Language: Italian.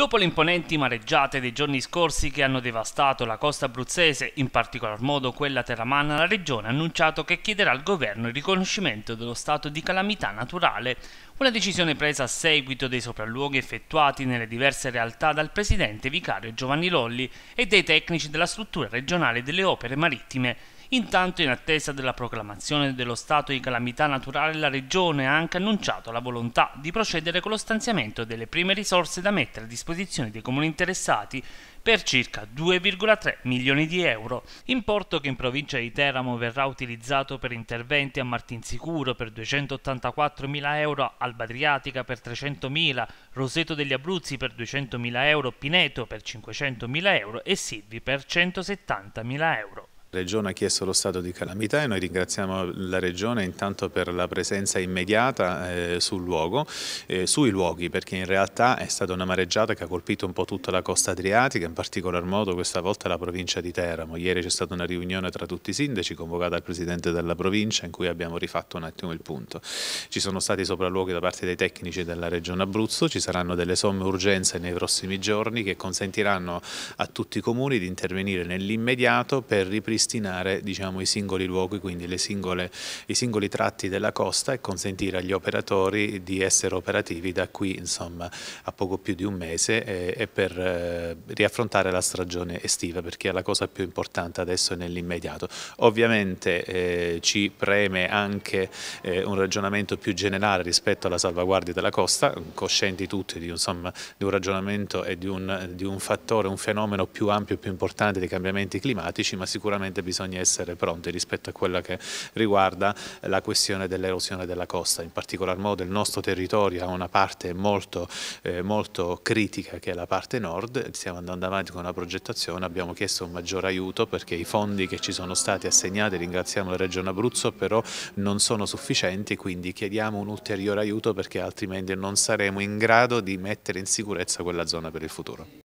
Dopo le imponenti mareggiate dei giorni scorsi che hanno devastato la costa abruzzese, in particolar modo quella terramana, la regione ha annunciato che chiederà al governo il riconoscimento dello stato di calamità naturale, una decisione presa a seguito dei sopralluoghi effettuati nelle diverse realtà dal presidente vicario Giovanni Lolli e dei tecnici della struttura regionale delle opere marittime Intanto, in attesa della proclamazione dello stato di calamità naturale, la Regione ha anche annunciato la volontà di procedere con lo stanziamento delle prime risorse da mettere a disposizione dei comuni interessati per circa 2,3 milioni di euro, importo che in provincia di Teramo verrà utilizzato per interventi a Martinsicuro per 284 mila euro, Alba Adriatica per 300 mila, Roseto degli Abruzzi per 200 mila euro, Pineto per 500 mila euro e Silvi per 170 mila euro. La Regione ha chiesto lo stato di calamità e noi ringraziamo la Regione intanto per la presenza immediata eh, sul luogo, eh, sui luoghi perché in realtà è stata una mareggiata che ha colpito un po' tutta la costa adriatica, in particolar modo questa volta la provincia di Teramo. Ieri c'è stata una riunione tra tutti i sindaci convocata dal Presidente della provincia in cui abbiamo rifatto un attimo il punto. Ci sono stati sopralluoghi da parte dei tecnici della Regione Abruzzo, ci saranno delle somme urgenze nei prossimi giorni che consentiranno a tutti i comuni di intervenire nell'immediato per ripristinare ripristinare diciamo, i singoli luoghi, quindi singole, i singoli tratti della costa e consentire agli operatori di essere operativi da qui insomma, a poco più di un mese e, e per eh, riaffrontare la stagione estiva perché è la cosa più importante adesso nell'immediato. Ovviamente eh, ci preme anche eh, un ragionamento più generale rispetto alla salvaguardia della costa, coscienti tutti di, insomma, di un ragionamento e di un, di un fattore, un fenomeno più ampio e più importante dei cambiamenti climatici, ma sicuramente sicuramente bisogna essere pronti rispetto a quella che riguarda la questione dell'erosione della costa, in particolar modo il nostro territorio ha una parte molto, eh, molto critica che è la parte nord, stiamo andando avanti con la progettazione, abbiamo chiesto un maggior aiuto perché i fondi che ci sono stati assegnati, ringraziamo la Regione Abruzzo, però non sono sufficienti, quindi chiediamo un ulteriore aiuto perché altrimenti non saremo in grado di mettere in sicurezza quella zona per il futuro.